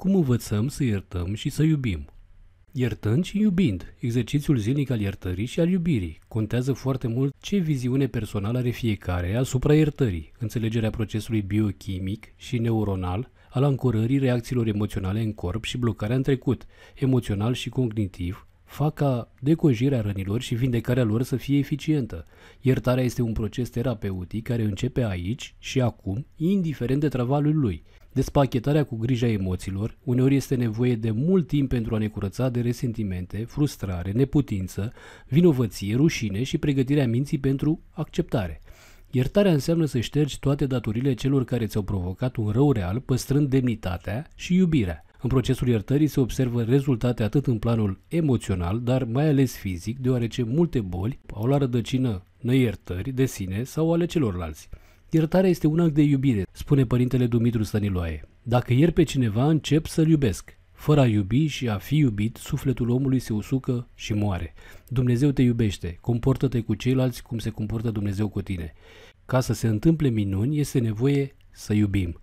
cum învățăm să iertăm și să iubim. Iertând și iubind, exercițiul zilnic al iertării și al iubirii contează foarte mult ce viziune personală are fiecare asupra iertării, înțelegerea procesului biochimic și neuronal al ancorării reacțiilor emoționale în corp și blocarea în trecut, emoțional și cognitiv, fac ca decojirea rănilor și vindecarea lor să fie eficientă. Iertarea este un proces terapeutic care începe aici și acum, indiferent de travalul lui, Despachetarea cu grija emoțiilor, uneori este nevoie de mult timp pentru a ne curăța de resentimente, frustrare, neputință, vinovăție, rușine și pregătirea minții pentru acceptare. Iertarea înseamnă să ștergi toate datorile celor care ți-au provocat un rău real, păstrând demnitatea și iubirea. În procesul iertării se observă rezultate atât în planul emoțional, dar mai ales fizic, deoarece multe boli au la rădăcină neiertări de sine sau ale celorlalți. Iertarea este un act de iubire, spune părintele Dumitru Stăniloae. Dacă ieri pe cineva, încep să-l iubesc. Fără a iubi și a fi iubit, sufletul omului se usucă și moare. Dumnezeu te iubește, comportă-te cu ceilalți cum se comportă Dumnezeu cu tine. Ca să se întâmple minuni, este nevoie să iubim.